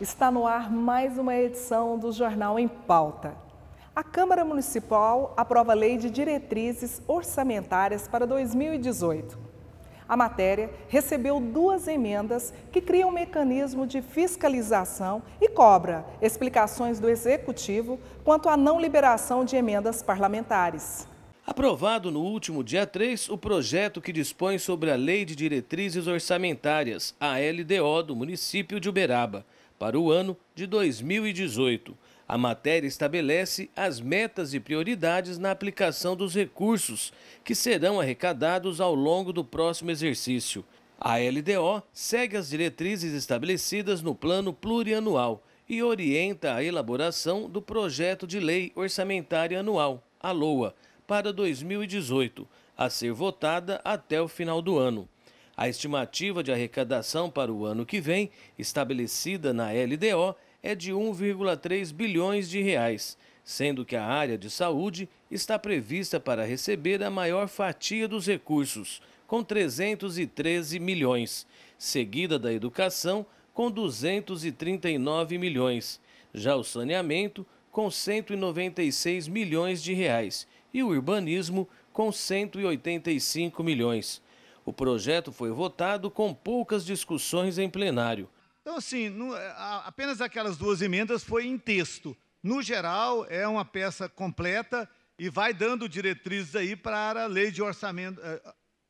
Está no ar mais uma edição do Jornal em Pauta. A Câmara Municipal aprova a lei de diretrizes orçamentárias para 2018. A matéria recebeu duas emendas que criam um mecanismo de fiscalização e cobra explicações do Executivo quanto à não liberação de emendas parlamentares. Aprovado no último dia 3 o projeto que dispõe sobre a Lei de Diretrizes Orçamentárias, a LDO, do município de Uberaba para o ano de 2018. A matéria estabelece as metas e prioridades na aplicação dos recursos que serão arrecadados ao longo do próximo exercício. A LDO segue as diretrizes estabelecidas no plano plurianual e orienta a elaboração do projeto de lei orçamentária anual, a LOA, para 2018, a ser votada até o final do ano. A estimativa de arrecadação para o ano que vem, estabelecida na LDO, é de 1,3 bilhões de reais, sendo que a área de saúde está prevista para receber a maior fatia dos recursos, com 313 milhões, seguida da educação, com 239 milhões, já o saneamento, com 196 milhões de reais, e o urbanismo, com 185 milhões. O projeto foi votado com poucas discussões em plenário. Então, assim, no, é, apenas aquelas duas emendas foi em texto. No geral, é uma peça completa e vai dando diretrizes aí para a lei de orçamento, é,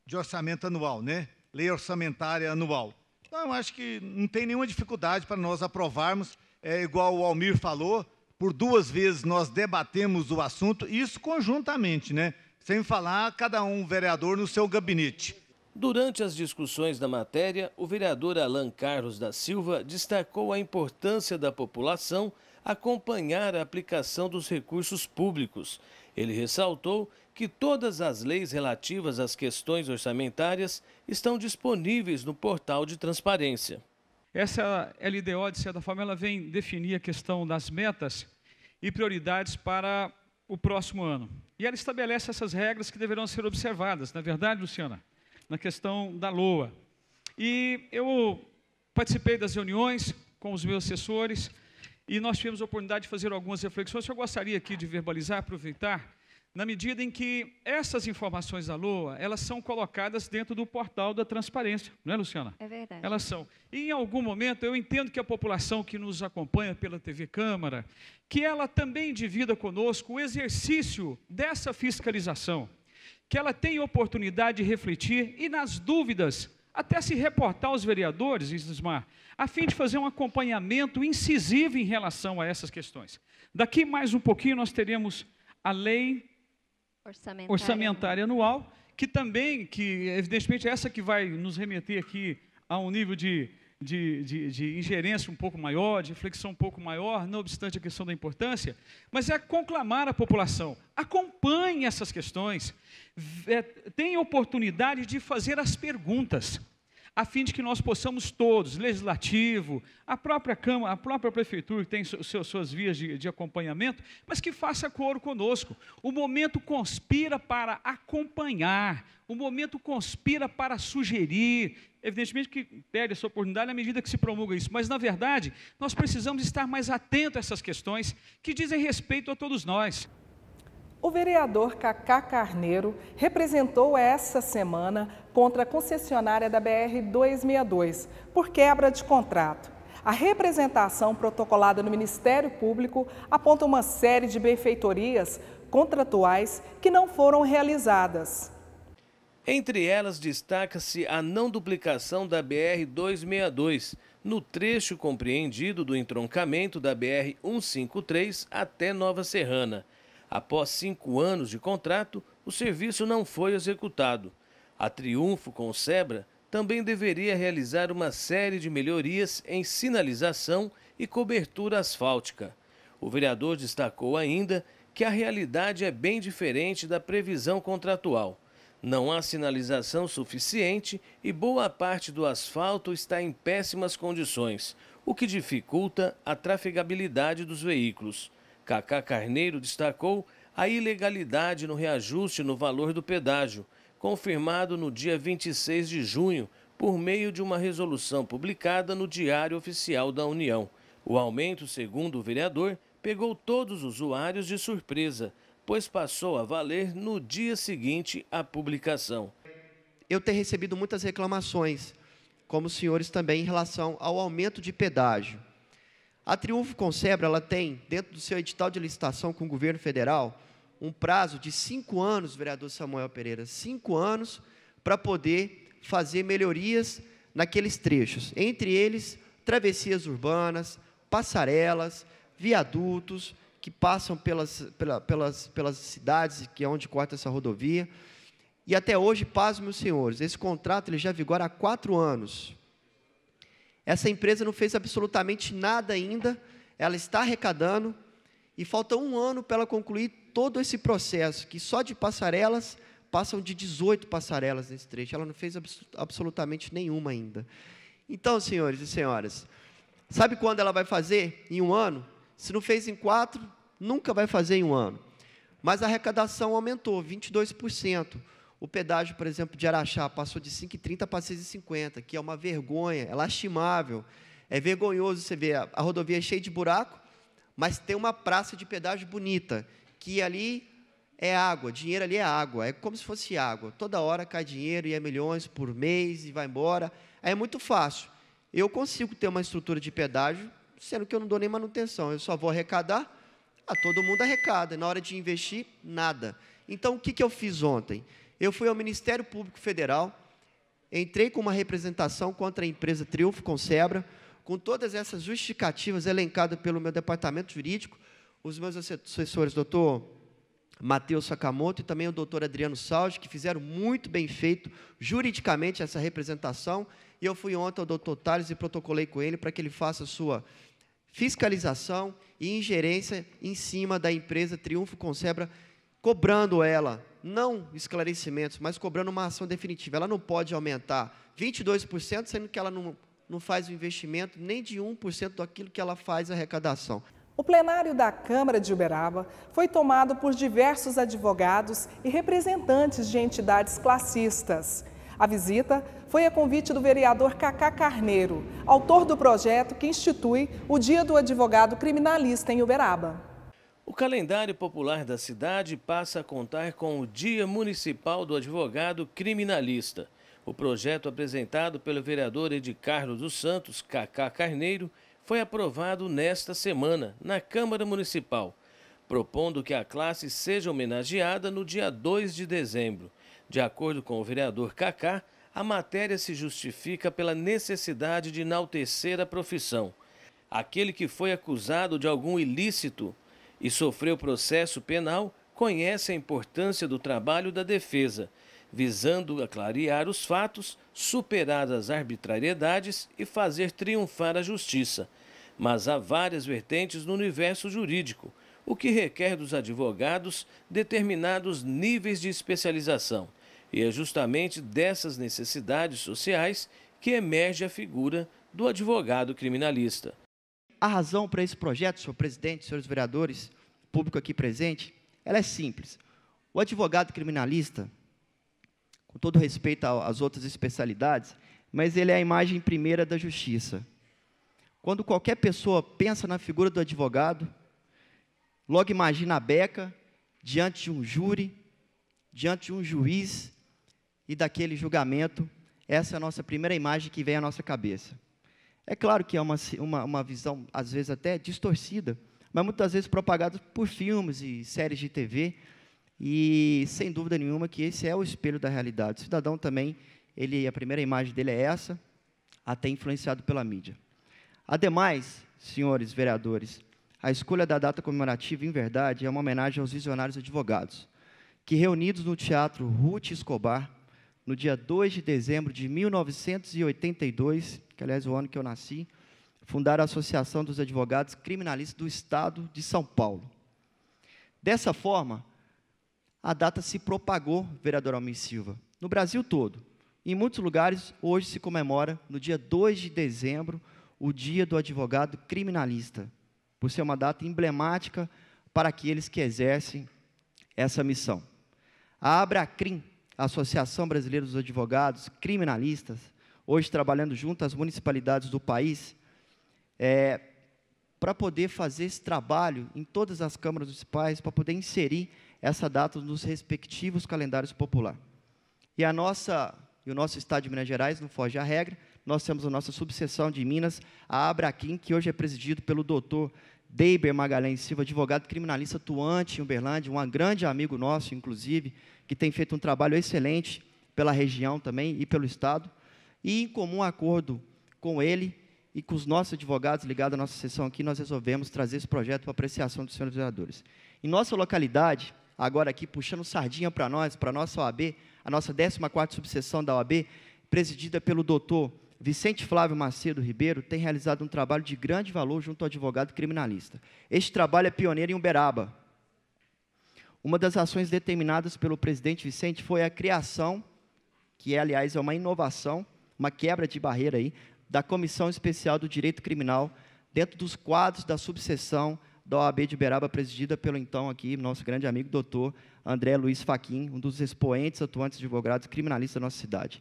de orçamento anual, né? Lei orçamentária anual. Então, eu acho que não tem nenhuma dificuldade para nós aprovarmos, é, igual o Almir falou, por duas vezes nós debatemos o assunto, isso conjuntamente, né? Sem falar cada um vereador no seu gabinete. Durante as discussões da matéria, o vereador Alain Carlos da Silva destacou a importância da população acompanhar a aplicação dos recursos públicos. Ele ressaltou que todas as leis relativas às questões orçamentárias estão disponíveis no portal de transparência. Essa LDO, de certa forma, ela vem definir a questão das metas e prioridades para o próximo ano. E ela estabelece essas regras que deverão ser observadas. Na é verdade, Luciana, na questão da LOA. E eu participei das reuniões com os meus assessores e nós tivemos a oportunidade de fazer algumas reflexões eu gostaria aqui de verbalizar, aproveitar, na medida em que essas informações da LOA, elas são colocadas dentro do portal da transparência, não é, Luciana? É verdade. Elas são. E em algum momento, eu entendo que a população que nos acompanha pela TV Câmara, que ela também divida conosco o exercício dessa fiscalização que ela tenha oportunidade de refletir e, nas dúvidas, até se reportar aos vereadores, Ismar, a fim de fazer um acompanhamento incisivo em relação a essas questões. Daqui mais um pouquinho nós teremos a lei orçamentária, orçamentária anual, que também, que evidentemente é essa que vai nos remeter aqui a um nível de de, de, de ingerência um pouco maior, de inflexão um pouco maior, não obstante a questão da importância, mas é conclamar a população. Acompanhe essas questões, é, oportunidade de fazer as perguntas a fim de que nós possamos todos, legislativo, a própria Câmara, a própria Prefeitura, que tem suas vias de, de acompanhamento, mas que faça coro conosco. O momento conspira para acompanhar, o momento conspira para sugerir. Evidentemente que perde essa oportunidade à medida que se promulga isso, mas na verdade, nós precisamos estar mais atentos a essas questões que dizem respeito a todos nós. O vereador Cacá Carneiro representou essa semana contra a concessionária da BR-262 por quebra de contrato. A representação protocolada no Ministério Público aponta uma série de benfeitorias contratuais que não foram realizadas. Entre elas destaca-se a não duplicação da BR-262, no trecho compreendido do entroncamento da BR-153 até Nova Serrana. Após cinco anos de contrato, o serviço não foi executado. A Triunfo com o Sebra também deveria realizar uma série de melhorias em sinalização e cobertura asfáltica. O vereador destacou ainda que a realidade é bem diferente da previsão contratual. Não há sinalização suficiente e boa parte do asfalto está em péssimas condições, o que dificulta a trafegabilidade dos veículos. Cacá Carneiro destacou a ilegalidade no reajuste no valor do pedágio, confirmado no dia 26 de junho por meio de uma resolução publicada no Diário Oficial da União. O aumento, segundo o vereador, pegou todos os usuários de surpresa, pois passou a valer no dia seguinte à publicação. Eu tenho recebido muitas reclamações, como os senhores também, em relação ao aumento de pedágio. A Triunfo Concebra ela tem, dentro do seu edital de licitação com o governo federal, um prazo de cinco anos, vereador Samuel Pereira, cinco anos para poder fazer melhorias naqueles trechos, entre eles travessias urbanas, passarelas, viadutos que passam pelas, pela, pelas, pelas cidades que é onde corta essa rodovia. E até hoje, paz meus senhores, esse contrato ele já vigora há quatro anos. Essa empresa não fez absolutamente nada ainda, ela está arrecadando e falta um ano para ela concluir todo esse processo, que só de passarelas passam de 18 passarelas nesse trecho. Ela não fez abs absolutamente nenhuma ainda. Então, senhores e senhoras, sabe quando ela vai fazer? Em um ano? Se não fez em quatro, nunca vai fazer em um ano. Mas a arrecadação aumentou 22%. O pedágio, por exemplo, de Araxá passou de 5,30 para 6,50, que é uma vergonha, é lastimável. É vergonhoso você ver a, rodovia é cheia de buraco, mas tem uma praça de pedágio bonita, que ali é água, dinheiro ali é água, é como se fosse água. Toda hora cai dinheiro e é milhões por mês e vai embora. Aí é muito fácil. Eu consigo ter uma estrutura de pedágio, sendo que eu não dou nem manutenção, eu só vou arrecadar. Ah, todo mundo arrecada, na hora de investir, nada. Então, o que, que eu fiz ontem? Eu fui ao Ministério Público Federal, entrei com uma representação contra a empresa Triunfo Concebra, com todas essas justificativas elencadas pelo meu departamento jurídico, os meus assessores, doutor Matheus Sakamoto e também o doutor Adriano Salles, que fizeram muito bem feito juridicamente essa representação, e eu fui ontem ao doutor Tales e protocolei com ele para que ele faça a sua fiscalização e ingerência em cima da empresa Triunfo Concebra, cobrando ela não esclarecimentos, mas cobrando uma ação definitiva. Ela não pode aumentar 22%, sendo que ela não, não faz o investimento nem de 1% daquilo que ela faz a arrecadação. O plenário da Câmara de Uberaba foi tomado por diversos advogados e representantes de entidades classistas. A visita foi a convite do vereador Cacá Carneiro, autor do projeto que institui o Dia do Advogado Criminalista em Uberaba. O calendário popular da cidade passa a contar com o Dia Municipal do Advogado Criminalista. O projeto apresentado pelo vereador Ed Carlos dos Santos, Cacá Carneiro, foi aprovado nesta semana na Câmara Municipal, propondo que a classe seja homenageada no dia 2 de dezembro. De acordo com o vereador Cacá, a matéria se justifica pela necessidade de enaltecer a profissão. Aquele que foi acusado de algum ilícito e sofreu processo penal conhece a importância do trabalho da defesa, visando a clarear os fatos, superar as arbitrariedades e fazer triunfar a justiça. Mas há várias vertentes no universo jurídico, o que requer dos advogados determinados níveis de especialização. E é justamente dessas necessidades sociais que emerge a figura do advogado criminalista. A razão para esse projeto, senhor presidente, senhores vereadores, público aqui presente, ela é simples. O advogado criminalista, com todo respeito às outras especialidades, mas ele é a imagem primeira da justiça. Quando qualquer pessoa pensa na figura do advogado, logo imagina a beca diante de um júri, diante de um juiz e daquele julgamento. Essa é a nossa primeira imagem que vem à nossa cabeça. É claro que é uma, uma, uma visão, às vezes até distorcida, mas muitas vezes propagados por filmes e séries de TV. E sem dúvida nenhuma que esse é o espelho da realidade. O cidadão também, ele a primeira imagem dele é essa, até influenciado pela mídia. Ademais, senhores vereadores, a escolha da data comemorativa, em verdade, é uma homenagem aos visionários advogados, que reunidos no Teatro Ruth Escobar, no dia 2 de dezembro de 1982, que aliás é o ano que eu nasci, fundar a Associação dos Advogados Criminalistas do Estado de São Paulo. Dessa forma, a data se propagou, vereador Almir Silva, no Brasil todo. Em muitos lugares, hoje se comemora, no dia 2 de dezembro, o Dia do Advogado Criminalista, por ser uma data emblemática para aqueles que exercem essa missão. A Abracrim, a Associação Brasileira dos Advogados Criminalistas, hoje trabalhando junto às municipalidades do país, é, para poder fazer esse trabalho em todas as câmaras municipais, para poder inserir essa data nos respectivos calendários populares. E a nossa e o nosso estado de Minas Gerais não foge à regra. Nós temos a nossa subseção de Minas, a Abraquim, que hoje é presidido pelo doutor Deiber Magalhães Silva, advogado criminalista atuante em Uberlândia, um grande amigo nosso, inclusive, que tem feito um trabalho excelente pela região também e pelo Estado. E, em comum acordo com ele, e com os nossos advogados ligados à nossa sessão aqui, nós resolvemos trazer esse projeto para apreciação dos senhores vereadores. Em nossa localidade, agora aqui puxando sardinha para nós, para a nossa OAB, a nossa 14ª subseção da OAB, presidida pelo doutor Vicente Flávio Macedo Ribeiro, tem realizado um trabalho de grande valor junto ao advogado criminalista. Este trabalho é pioneiro em Uberaba. Uma das ações determinadas pelo presidente Vicente foi a criação, que é, aliás é uma inovação, uma quebra de barreira aí, da Comissão Especial do Direito Criminal, dentro dos quadros da subseção da OAB de Uberaba presidida pelo então aqui nosso grande amigo doutor André Luiz Faquim, um dos expoentes atuantes advogados criminalistas da nossa cidade.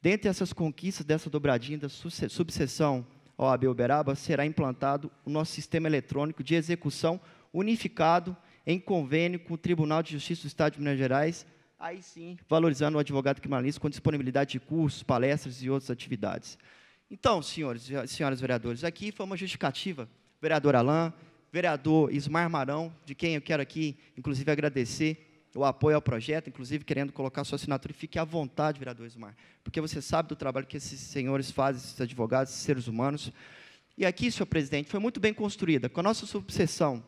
Dentre essas conquistas dessa dobradinha da subseção OAB Uberaba, será implantado o nosso sistema eletrônico de execução unificado em convênio com o Tribunal de Justiça do Estado de Minas Gerais, aí sim valorizando o advogado criminalista com disponibilidade de cursos, palestras e outras atividades. Então, senhores e senhoras vereadores, aqui foi uma justificativa, vereador Alain, vereador Ismar Marão, de quem eu quero aqui, inclusive, agradecer o apoio ao projeto, inclusive querendo colocar sua assinatura, e fique à vontade, vereador Ismar, porque você sabe do trabalho que esses senhores fazem, esses advogados, esses seres humanos. E aqui, senhor presidente, foi muito bem construída, com a nossa subseção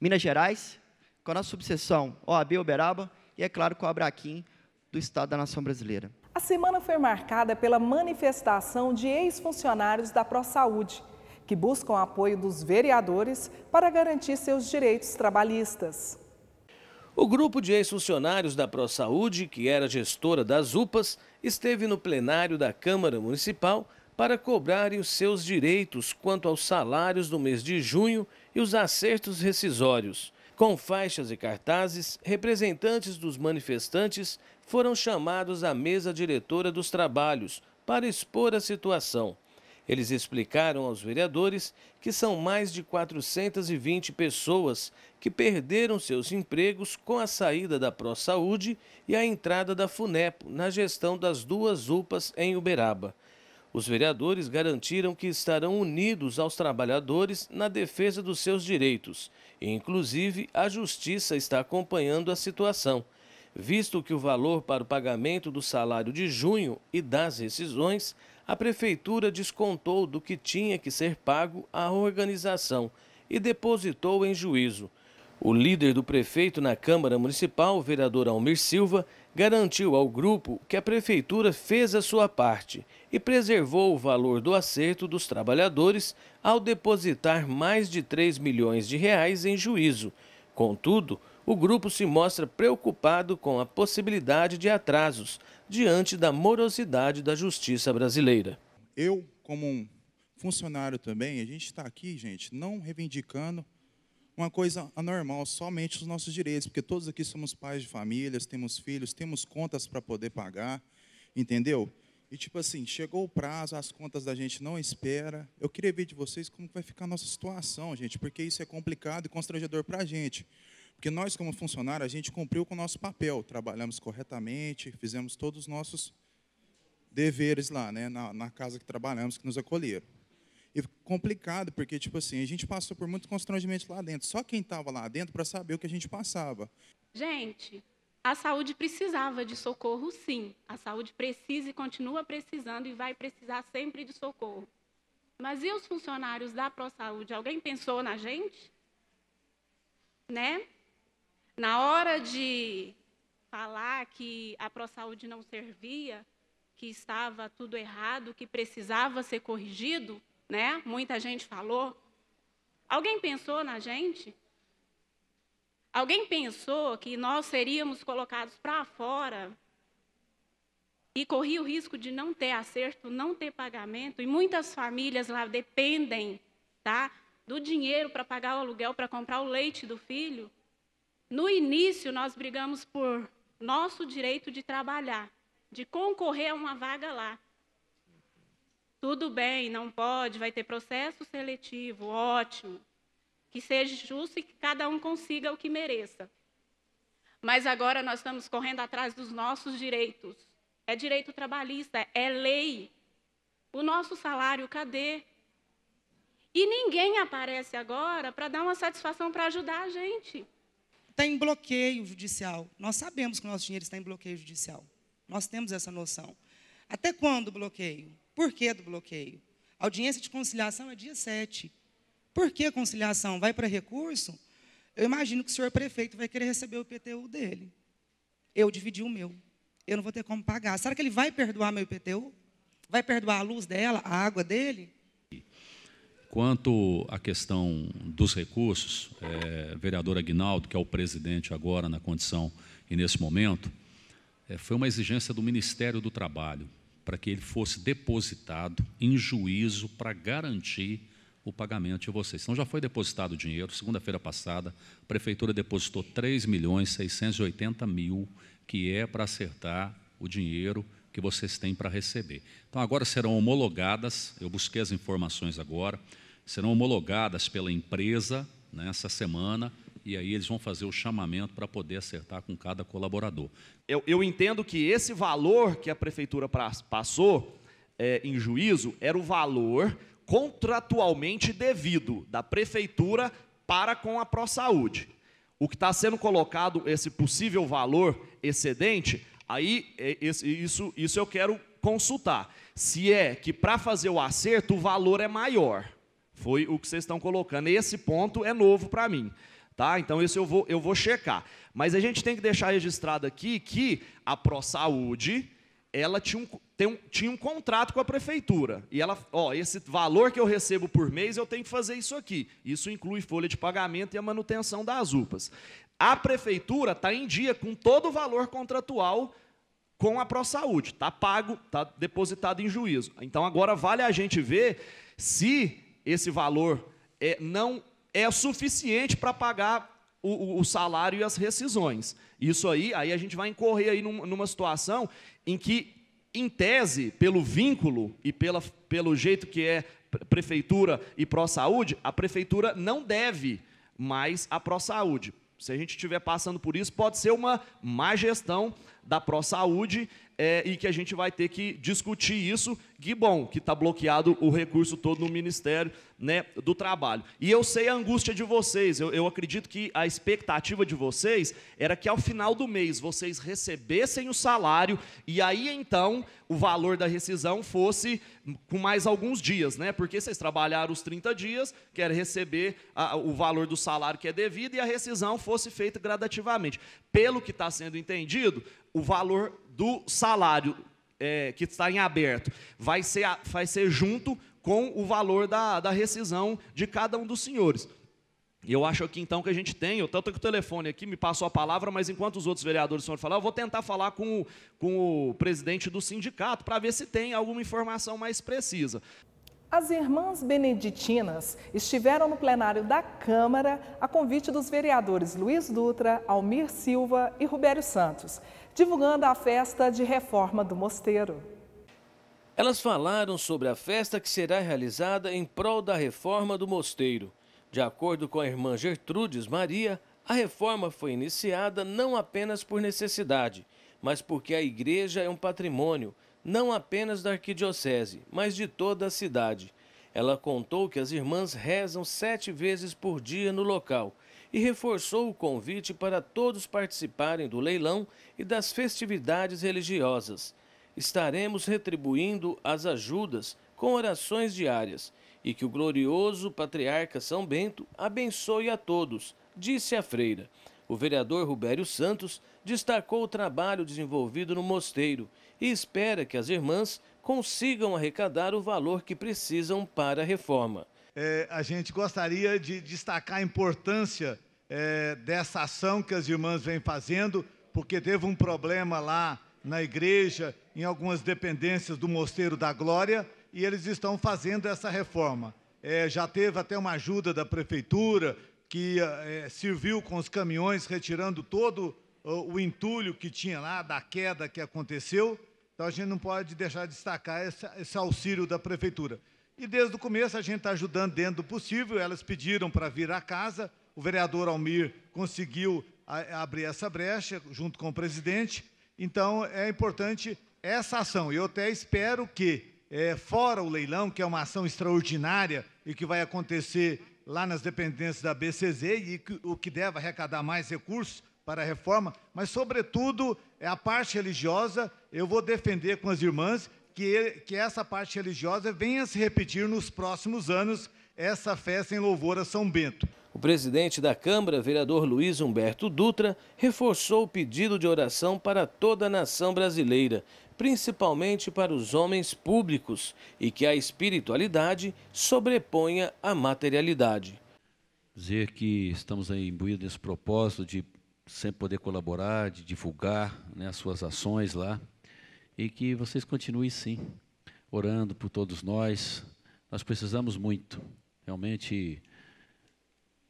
Minas Gerais, com a nossa subseção OAB Uberaba, e, é claro, com a Abraquim do Estado da Nação Brasileira. A semana foi marcada pela manifestação de ex-funcionários da ProSaúde, que buscam apoio dos vereadores para garantir seus direitos trabalhistas. O grupo de ex-funcionários da ProSaúde, que era gestora das UPAs, esteve no plenário da Câmara Municipal para cobrarem os seus direitos quanto aos salários do mês de junho e os acertos rescisórios. Com faixas e cartazes, representantes dos manifestantes foram chamados à mesa diretora dos trabalhos para expor a situação. Eles explicaram aos vereadores que são mais de 420 pessoas que perderam seus empregos com a saída da ProSaúde e a entrada da FUNEPO na gestão das duas UPAs em Uberaba. Os vereadores garantiram que estarão unidos aos trabalhadores na defesa dos seus direitos. Inclusive, a Justiça está acompanhando a situação, visto que o valor para o pagamento do salário de junho e das rescisões, a Prefeitura descontou do que tinha que ser pago à organização e depositou em juízo. O líder do prefeito na Câmara Municipal, o vereador Almir Silva, garantiu ao grupo que a prefeitura fez a sua parte e preservou o valor do acerto dos trabalhadores ao depositar mais de 3 milhões de reais em juízo. Contudo, o grupo se mostra preocupado com a possibilidade de atrasos diante da morosidade da justiça brasileira. Eu, como um funcionário também, a gente está aqui, gente, não reivindicando uma coisa anormal, somente os nossos direitos, porque todos aqui somos pais de famílias, temos filhos, temos contas para poder pagar, entendeu? E tipo assim, chegou o prazo, as contas da gente não espera. Eu queria ver de vocês como vai ficar a nossa situação, gente, porque isso é complicado e constrangedor para a gente. Porque nós, como funcionário, a gente cumpriu com o nosso papel, trabalhamos corretamente, fizemos todos os nossos deveres lá, né, na, na casa que trabalhamos, que nos acolheram. E complicado, porque tipo assim, a gente passou por muito constrangimento lá dentro. Só quem estava lá dentro para saber o que a gente passava. Gente, a saúde precisava de socorro, sim. A saúde precisa e continua precisando e vai precisar sempre de socorro. Mas e os funcionários da ProSaúde? Alguém pensou na gente? Né? Na hora de falar que a ProSaúde não servia, que estava tudo errado, que precisava ser corrigido, né? Muita gente falou. Alguém pensou na gente? Alguém pensou que nós seríamos colocados para fora e corria o risco de não ter acerto, não ter pagamento, e muitas famílias lá dependem, tá? Do dinheiro para pagar o aluguel, para comprar o leite do filho. No início, nós brigamos por nosso direito de trabalhar, de concorrer a uma vaga lá. Tudo bem, não pode, vai ter processo seletivo, ótimo que seja justo e que cada um consiga o que mereça. Mas agora nós estamos correndo atrás dos nossos direitos. É direito trabalhista, é lei. O nosso salário, cadê? E ninguém aparece agora para dar uma satisfação para ajudar a gente. Está em bloqueio judicial. Nós sabemos que o nosso dinheiro está em bloqueio judicial. Nós temos essa noção. Até quando o bloqueio? Por que do bloqueio? A audiência de conciliação é dia 7. Por que conciliação? Vai para recurso? Eu imagino que o senhor é prefeito vai querer receber o IPTU dele. Eu dividi o meu. Eu não vou ter como pagar. Será que ele vai perdoar meu IPTU? Vai perdoar a luz dela, a água dele? Quanto à questão dos recursos, é, vereador Aguinaldo, que é o presidente agora na condição e nesse momento, é, foi uma exigência do Ministério do Trabalho para que ele fosse depositado em juízo para garantir o pagamento de vocês. Então já foi depositado o dinheiro, segunda-feira passada, a prefeitura depositou 3 milhões 680 mil, que é para acertar o dinheiro que vocês têm para receber. Então agora serão homologadas, eu busquei as informações agora, serão homologadas pela empresa nessa né, semana e aí eles vão fazer o chamamento para poder acertar com cada colaborador. Eu, eu, entendo que esse valor que a prefeitura passou é, em juízo era o valor contratualmente devido da prefeitura para com a ProSaúde. O que está sendo colocado, esse possível valor excedente, aí é, isso, isso eu quero consultar. Se é que para fazer o acerto o valor é maior. Foi o que vocês estão colocando. Esse ponto é novo para mim. Tá? Então, isso eu vou, eu vou checar. Mas a gente tem que deixar registrado aqui que a ProSaúde ela tinha um, tem um, tinha um contrato com a prefeitura. E ela, ó, esse valor que eu recebo por mês, eu tenho que fazer isso aqui. Isso inclui folha de pagamento e a manutenção das UPAs. A prefeitura está em dia com todo o valor contratual com a ProSaúde. Está pago, está depositado em juízo. Então, agora vale a gente ver se esse valor é, não é suficiente para pagar o, o, salário e as rescisões. Isso aí, aí a gente vai incorrer aí numa situação em que, em tese, pelo vínculo e pela, pelo jeito que é prefeitura e pró-saúde, a prefeitura não deve mais a pró-saúde. Se a gente estiver passando por isso, pode ser uma má gestão da pró-saúde é, e que a gente vai ter que discutir isso. Que bom que está bloqueado o recurso todo no Ministério né, do Trabalho. E eu sei a angústia de vocês, eu, eu acredito que a expectativa de vocês era que ao final do mês vocês recebessem o salário e aí então o valor da rescisão fosse com mais alguns dias, né? Porque vocês trabalharam os 30 dias, quer receber a, o valor do salário que é devido e a rescisão fosse feita gradativamente. Pelo que está sendo entendido, o valor do salário é, que está em aberto vai ser, vai ser junto com o valor da, da rescisão de cada um dos senhores. E eu acho que então que a gente tem, eu tanto que o telefone aqui me passou a palavra, mas enquanto os outros vereadores foram falar, eu vou tentar falar com o, com o presidente do sindicato para ver se tem alguma informação mais precisa. As irmãs beneditinas estiveram no plenário da Câmara a convite dos vereadores Luiz Dutra, Almir Silva e Rubério Santos divulgando a festa de reforma do mosteiro. Elas falaram sobre a festa que será realizada em prol da reforma do mosteiro. De acordo com a irmã Gertrudes Maria, a reforma foi iniciada não apenas por necessidade, mas porque a igreja é um patrimônio, não apenas da arquidiocese, mas de toda a cidade. Ela contou que as irmãs rezam sete vezes por dia no local e reforçou o convite para todos participarem do leilão e das festividades religiosas. Estaremos retribuindo as ajudas com orações diárias e que o glorioso patriarca São Bento abençoe a todos, disse a freira. O vereador Rubério Santos destacou o trabalho desenvolvido no mosteiro e espera que as irmãs consigam arrecadar o valor que precisam para a reforma é, a gente gostaria de destacar a importância é, dessa ação que as irmãs vêm fazendo, porque teve um problema lá na igreja, em algumas dependências do Mosteiro da Glória, e eles estão fazendo essa reforma. É, já teve até uma ajuda da prefeitura, que é, serviu com os caminhões, retirando todo o entulho que tinha lá, da queda que aconteceu. Então, a gente não pode deixar de destacar esse, esse auxílio da prefeitura. E desde o começo a gente está ajudando dentro do possível. Elas pediram para vir à casa. O vereador Almir conseguiu a, abrir essa brecha junto com o presidente. Então é importante essa ação. Eu até espero que, é, fora o leilão, que é uma ação extraordinária e que vai acontecer lá nas dependências da BCZ e que, o que deve arrecadar mais recursos para a reforma, mas, sobretudo, é a parte religiosa. Eu vou defender com as irmãs que, que essa parte religiosa venha se repetir nos próximos anos, essa festa em louvor a São Bento. O presidente da Câmara, vereador Luiz Humberto Dutra, reforçou o pedido de oração para toda a nação brasileira, principalmente para os homens públicos, e que a espiritualidade sobreponha a materialidade. Dizer que estamos aí imbuídos desse propósito de sempre poder colaborar, de divulgar né, as suas ações lá, e que vocês continuem sim orando por todos nós. Nós precisamos muito, realmente,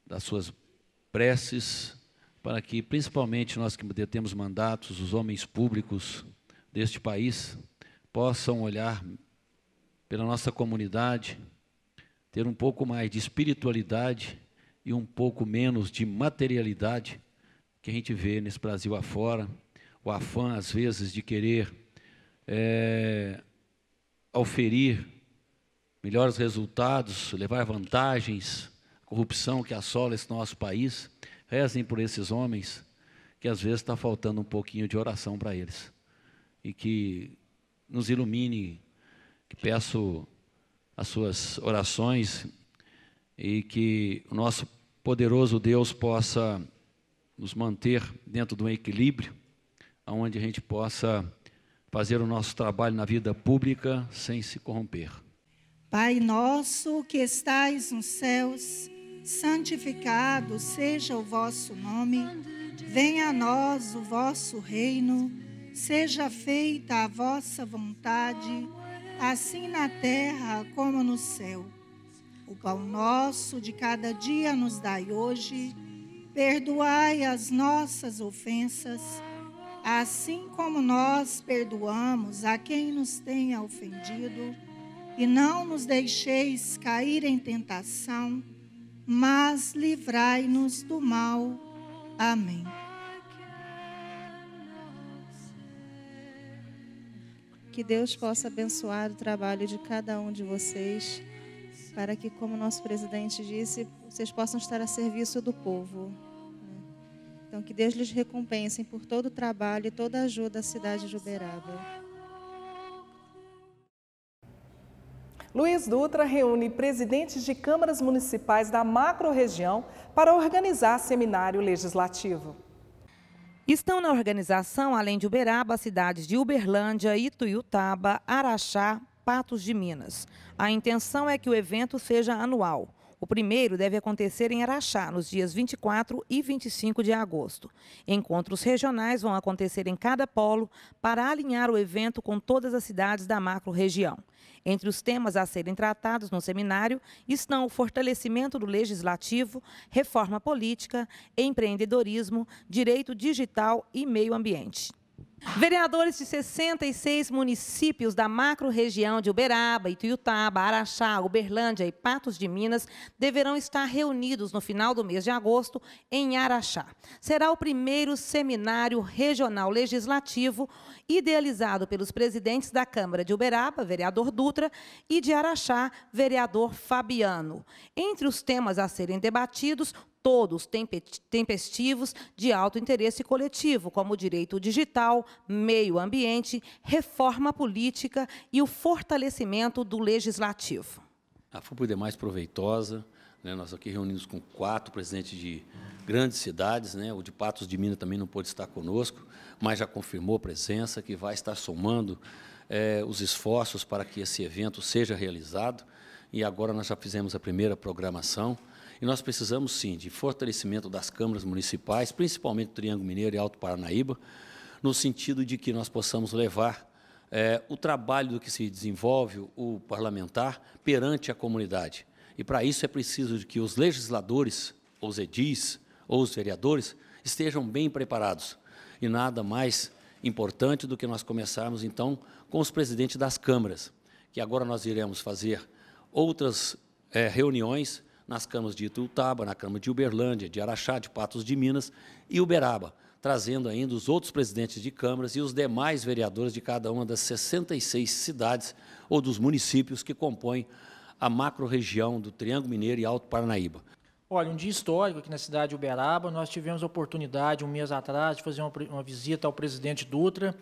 das suas preces, para que, principalmente nós que detemos mandatos, os homens públicos deste país, possam olhar pela nossa comunidade, ter um pouco mais de espiritualidade e um pouco menos de materialidade que a gente vê nesse Brasil afora, o afã, às vezes, de querer é, auferir melhores resultados, levar vantagens, corrupção que assola esse nosso país. Rezem por esses homens, que às vezes está faltando um pouquinho de oração para eles. E que nos ilumine, que peço as suas orações e que o nosso poderoso Deus possa nos manter dentro de um equilíbrio, onde a gente possa fazer o nosso trabalho na vida pública sem se corromper. Pai nosso que estais nos céus, santificado seja o vosso nome, venha a nós o vosso reino, seja feita a vossa vontade, assim na terra como no céu. O pão nosso de cada dia nos dai hoje, perdoai as nossas ofensas, assim como nós perdoamos a quem nos tenha ofendido, e não nos deixeis cair em tentação, mas livrai-nos do mal. Amém. Que Deus possa abençoar o trabalho de cada um de vocês, para que, como nosso presidente disse, vocês possam estar a serviço do povo. Então, que Deus lhes recompense por todo o trabalho e toda a ajuda à cidade de Uberaba. Luiz Dutra reúne presidentes de câmaras municipais da macro-região para organizar seminário legislativo. Estão na organização, além de Uberaba, as cidades de Uberlândia, Ituiutaba, Araxá, Patos de Minas. A intenção é que o evento seja anual. O primeiro deve acontecer em Araxá, nos dias 24 e 25 de agosto. Encontros regionais vão acontecer em cada polo para alinhar o evento com todas as cidades da macro-região. Entre os temas a serem tratados no seminário estão o fortalecimento do legislativo, reforma política, empreendedorismo, direito digital e meio ambiente. Vereadores de 66 municípios da macro-região de Uberaba, Ituiutaba, Araxá, Uberlândia e Patos de Minas deverão estar reunidos no final do mês de agosto em Araxá. Será o primeiro seminário regional legislativo idealizado pelos presidentes da Câmara de Uberaba, vereador Dutra, e de Araxá, vereador Fabiano. Entre os temas a serem debatidos, todos tempestivos de alto interesse coletivo, como direito digital, meio ambiente, reforma política e o fortalecimento do legislativo. A FUPUD é mais proveitosa. Né? Nós aqui reunidos com quatro presidentes de grandes cidades, né? o de Patos de Minas também não pôde estar conosco, mas já confirmou presença, que vai estar somando é, os esforços para que esse evento seja realizado. E agora nós já fizemos a primeira programação. E nós precisamos, sim, de fortalecimento das câmaras municipais, principalmente Triângulo Mineiro e Alto Paranaíba, no sentido de que nós possamos levar é, o trabalho do que se desenvolve o parlamentar perante a comunidade. E para isso é preciso que os legisladores, os edis ou os vereadores estejam bem preparados. E nada mais importante do que nós começarmos, então, com os presidentes das câmaras, que agora nós iremos fazer outras é, reuniões nas camas de Itutaba, na Câmara de Uberlândia, de Araxá, de Patos de Minas e Uberaba, trazendo ainda os outros presidentes de câmaras e os demais vereadores de cada uma das 66 cidades ou dos municípios que compõem a macro-região do Triângulo Mineiro e Alto Paranaíba. Olha, um dia histórico aqui na cidade de Uberaba, nós tivemos a oportunidade, um mês atrás, de fazer uma, uma visita ao presidente Dutra,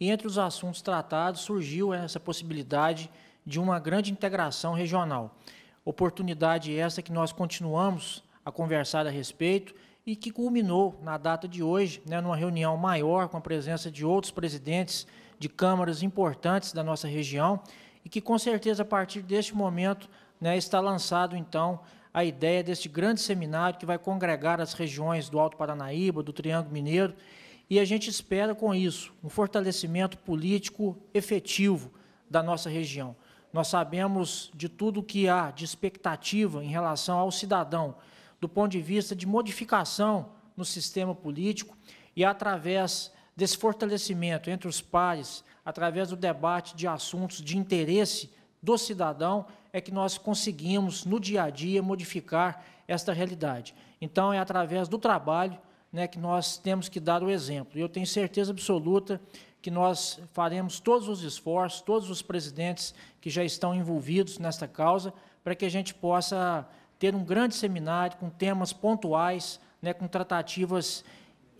e entre os assuntos tratados surgiu essa possibilidade de uma grande integração regional. Oportunidade essa que nós continuamos a conversar a respeito e que culminou na data de hoje, né, numa reunião maior com a presença de outros presidentes de câmaras importantes da nossa região e que com certeza a partir deste momento né, está lançado então a ideia deste grande seminário que vai congregar as regiões do Alto Paranaíba, do Triângulo Mineiro, e a gente espera com isso um fortalecimento político efetivo da nossa região. Nós sabemos de tudo o que há de expectativa em relação ao cidadão, do ponto de vista de modificação no sistema político e através desse fortalecimento entre os pares, através do debate de assuntos de interesse do cidadão, é que nós conseguimos, no dia a dia, modificar esta realidade. Então, é através do trabalho né, que nós temos que dar o exemplo. E eu tenho certeza absoluta que nós faremos todos os esforços, todos os presidentes que já estão envolvidos nesta causa, para que a gente possa ter um grande seminário com temas pontuais, né, com tratativas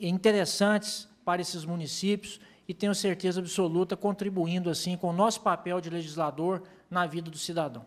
interessantes para esses municípios e tenho certeza absoluta contribuindo assim com o nosso papel de legislador na vida do cidadão.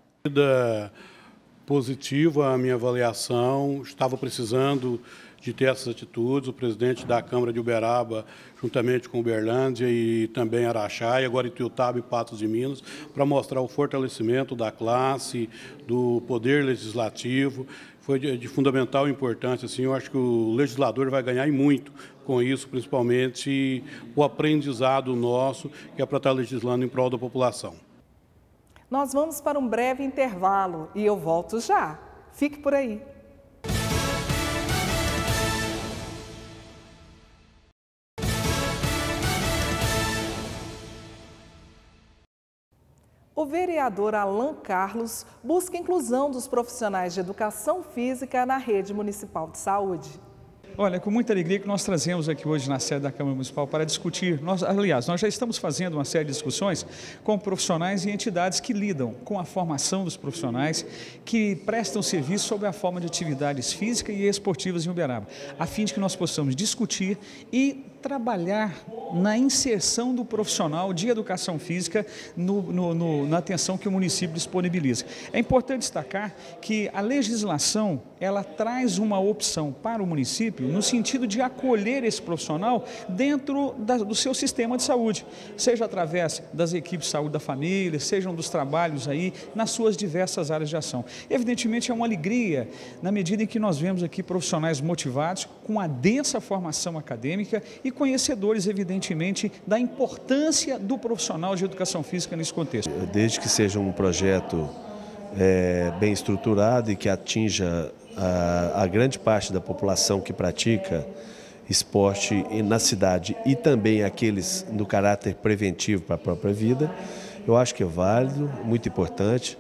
Positiva a minha avaliação, estava precisando de ter essas atitudes. O presidente da Câmara de Uberaba, juntamente com Uberlândia e também Araxá, e agora Ituiutaba e Patos de Minas, para mostrar o fortalecimento da classe, do poder legislativo. Foi de, de fundamental importância. Assim, eu acho que o legislador vai ganhar e muito com isso, principalmente o aprendizado nosso, que é para estar tá legislando em prol da população. Nós vamos para um breve intervalo e eu volto já. Fique por aí. o vereador Alain Carlos busca inclusão dos profissionais de educação física na rede municipal de saúde. Olha, é com muita alegria que nós trazemos aqui hoje na sede da Câmara Municipal para discutir. Nós, aliás, nós já estamos fazendo uma série de discussões com profissionais e entidades que lidam com a formação dos profissionais que prestam serviço sobre a forma de atividades físicas e esportivas em Uberaba, a fim de que nós possamos discutir e trabalhar na inserção do profissional de educação física no, no, no, na atenção que o município disponibiliza. É importante destacar que a legislação ela traz uma opção para o município no sentido de acolher esse profissional dentro da, do seu sistema de saúde, seja através das equipes de saúde da família, sejam dos trabalhos aí, nas suas diversas áreas de ação. Evidentemente é uma alegria na medida em que nós vemos aqui profissionais motivados, com a densa formação acadêmica e conhecedores, evidentemente, da importância do profissional de educação física nesse contexto. Desde que seja um projeto é, bem estruturado e que atinja a, a grande parte da população que pratica esporte na cidade e também aqueles no caráter preventivo para a própria vida, eu acho que é válido, muito importante.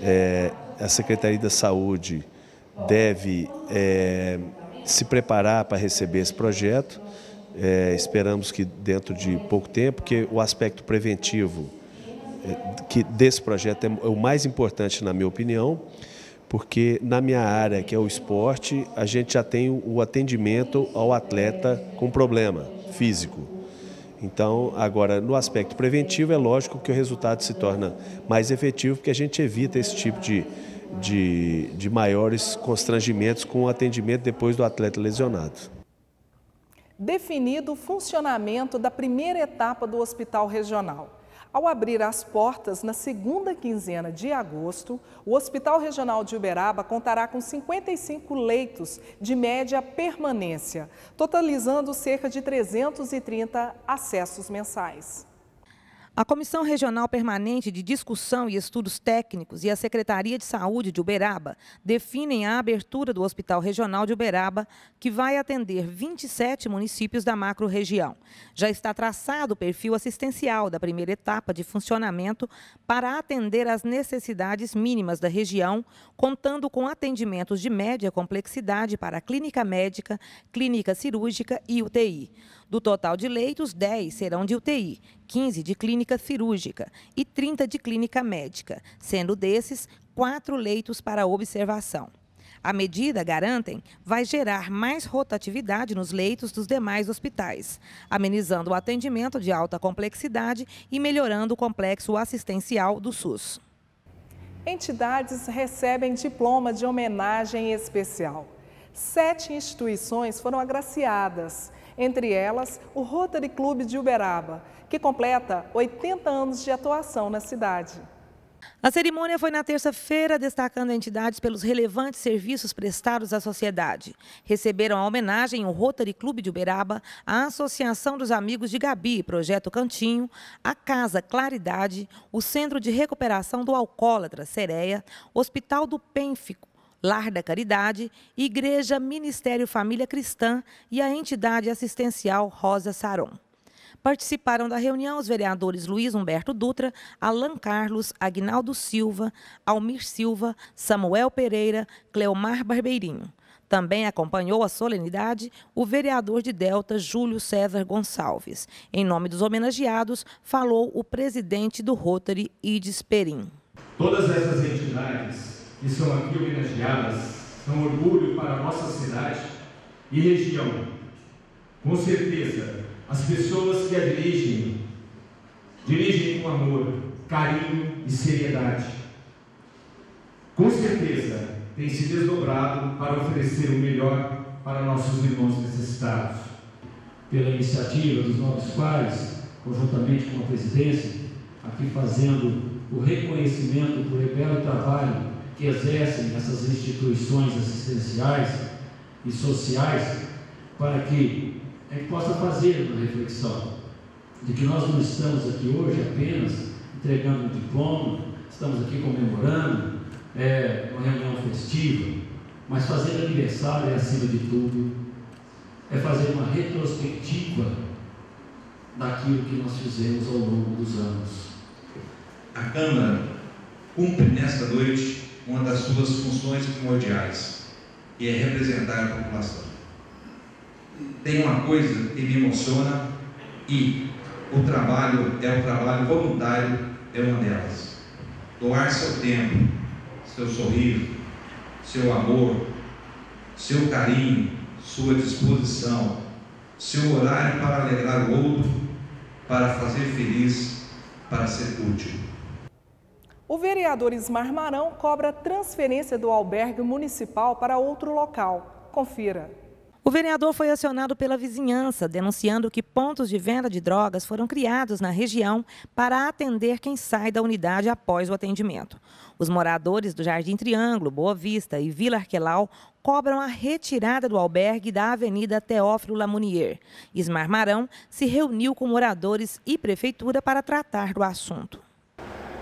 É, a Secretaria da Saúde deve é, se preparar para receber esse projeto. É, esperamos que dentro de pouco tempo, que o aspecto preventivo é, que desse projeto é, é o mais importante, na minha opinião porque na minha área, que é o esporte, a gente já tem o atendimento ao atleta com problema físico. Então, agora, no aspecto preventivo, é lógico que o resultado se torna mais efetivo, porque a gente evita esse tipo de, de, de maiores constrangimentos com o atendimento depois do atleta lesionado definido o funcionamento da primeira etapa do hospital regional. Ao abrir as portas na segunda quinzena de agosto, o Hospital Regional de Uberaba contará com 55 leitos de média permanência, totalizando cerca de 330 acessos mensais. A Comissão Regional Permanente de Discussão e Estudos Técnicos e a Secretaria de Saúde de Uberaba definem a abertura do Hospital Regional de Uberaba, que vai atender 27 municípios da macro-região. Já está traçado o perfil assistencial da primeira etapa de funcionamento para atender às necessidades mínimas da região, contando com atendimentos de média complexidade para a clínica médica, clínica cirúrgica e UTI. Do total de leitos, 10 serão de UTI, 15 de clínica cirúrgica e 30 de clínica médica, sendo desses, 4 leitos para observação. A medida, garantem, vai gerar mais rotatividade nos leitos dos demais hospitais, amenizando o atendimento de alta complexidade e melhorando o complexo assistencial do SUS. Entidades recebem diploma de homenagem especial. Sete instituições foram agraciadas entre elas o Rotary Clube de Uberaba, que completa 80 anos de atuação na cidade. A cerimônia foi na terça-feira, destacando entidades pelos relevantes serviços prestados à sociedade. Receberam a homenagem o Rotary Clube de Uberaba, a Associação dos Amigos de Gabi, Projeto Cantinho, a Casa Claridade, o Centro de Recuperação do Alcoólatra, Sereia, Hospital do Pênfico, Lar da Caridade, Igreja Ministério Família Cristã e a entidade assistencial Rosa Saron. Participaram da reunião os vereadores Luiz Humberto Dutra, Alan Carlos, Agnaldo Silva, Almir Silva, Samuel Pereira, Cleomar Barbeirinho. Também acompanhou a solenidade o vereador de Delta, Júlio César Gonçalves. Em nome dos homenageados, falou o presidente do Rotary, Ides Perim. Todas essas entidades que são aqui homenageadas são orgulho para a nossa cidade e região. Com certeza, as pessoas que a dirigem, dirigem com amor, carinho e seriedade. Com certeza, tem se desdobrado para oferecer o melhor para nossos irmãos necessitados. Pela iniciativa dos nossos pais, conjuntamente com a presidência, aqui fazendo o reconhecimento por belo trabalho que exercem essas instituições assistenciais e sociais, para que a gente possa fazer uma reflexão de que nós não estamos aqui hoje apenas entregando um diploma, estamos aqui comemorando é, uma reunião festiva, mas fazer aniversário é acima de tudo, é fazer uma retrospectiva daquilo que nós fizemos ao longo dos anos. A Câmara cumpre nesta noite uma das suas funções primordiais, que é representar a população. Tem uma coisa que me emociona e o trabalho é um trabalho voluntário, é uma delas. Doar seu tempo, seu sorriso, seu amor, seu carinho, sua disposição, seu horário para alegrar o outro, para fazer feliz, para ser útil. O vereador Ismar Marão cobra transferência do albergue municipal para outro local. Confira. O vereador foi acionado pela vizinhança, denunciando que pontos de venda de drogas foram criados na região para atender quem sai da unidade após o atendimento. Os moradores do Jardim Triângulo, Boa Vista e Vila Arquelau cobram a retirada do albergue da Avenida Teófilo Lamounier. Ismar Marão se reuniu com moradores e prefeitura para tratar do assunto.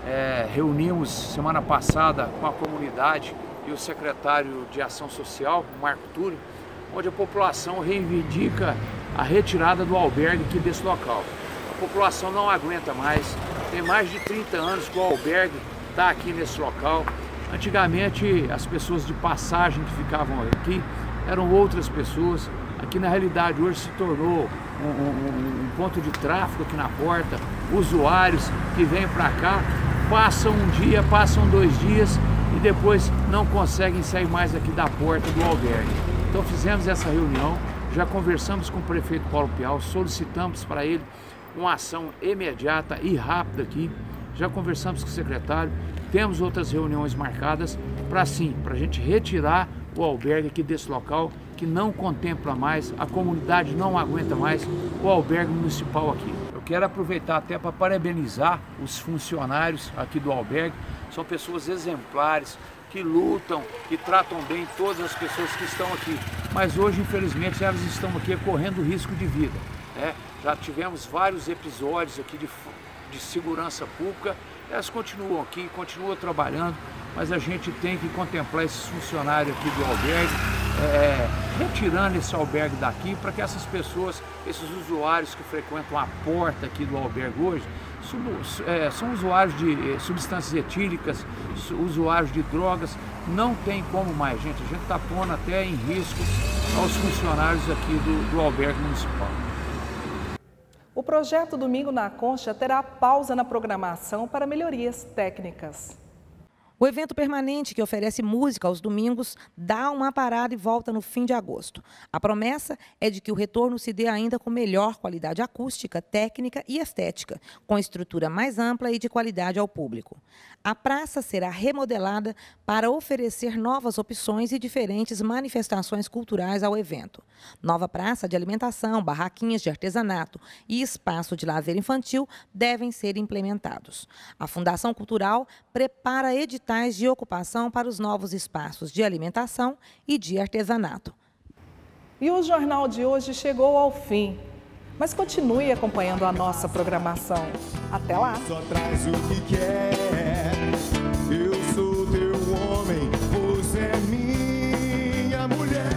É, reunimos semana passada com a comunidade e o secretário de Ação Social, Marco Túlio, onde a população reivindica a retirada do albergue aqui desse local. A população não aguenta mais, tem mais de 30 anos que o albergue está aqui nesse local. Antigamente, as pessoas de passagem que ficavam aqui eram outras pessoas, Aqui é na realidade hoje se tornou um, um, um, ponto de tráfego aqui na porta, usuários que vêm para cá, passam um dia, passam dois dias e depois não conseguem sair mais aqui da porta do albergue. Então fizemos essa reunião, já conversamos com o prefeito Paulo Pial, solicitamos para ele uma ação imediata e rápida aqui, já conversamos com o secretário, temos outras reuniões marcadas para sim, para a gente retirar o albergue aqui desse local que não contempla mais, a comunidade não aguenta mais o albergue municipal aqui. Eu quero aproveitar até para parabenizar os funcionários aqui do albergue, são pessoas exemplares, que lutam, que tratam bem todas as pessoas que estão aqui. Mas hoje, infelizmente, elas estão aqui correndo risco de vida. Né? Já tivemos vários episódios aqui de, de segurança pública elas continuam aqui, continuam trabalhando, mas a gente tem que contemplar esses funcionários aqui do albergue, é, é, retirando esse albergue daqui para que essas pessoas, esses usuários que frequentam a porta aqui do albergue hoje, é, são usuários de é, substâncias etílicas, usuários de drogas, não tem como mais, gente. A gente está pondo até em risco aos funcionários aqui do, do albergue municipal. O projeto Domingo na Concha terá pausa na programação para melhorias técnicas. O evento permanente, que oferece música aos domingos, dá uma parada e volta no fim de agosto. A promessa é de que o retorno se dê ainda com melhor qualidade acústica, técnica e estética, com estrutura mais ampla e de qualidade ao público. A praça será remodelada para oferecer novas opções e diferentes manifestações culturais ao evento. Nova praça de alimentação, barraquinhas de artesanato e espaço de lazer infantil devem ser implementados. A Fundação Cultural prepara editoriais capitais de ocupação para os novos espaços de alimentação e de artesanato. E o jornal de hoje chegou ao fim. Mas continue acompanhando a nossa programação. Até lá! Só traz o que quer. Eu sou teu homem, você é minha mulher.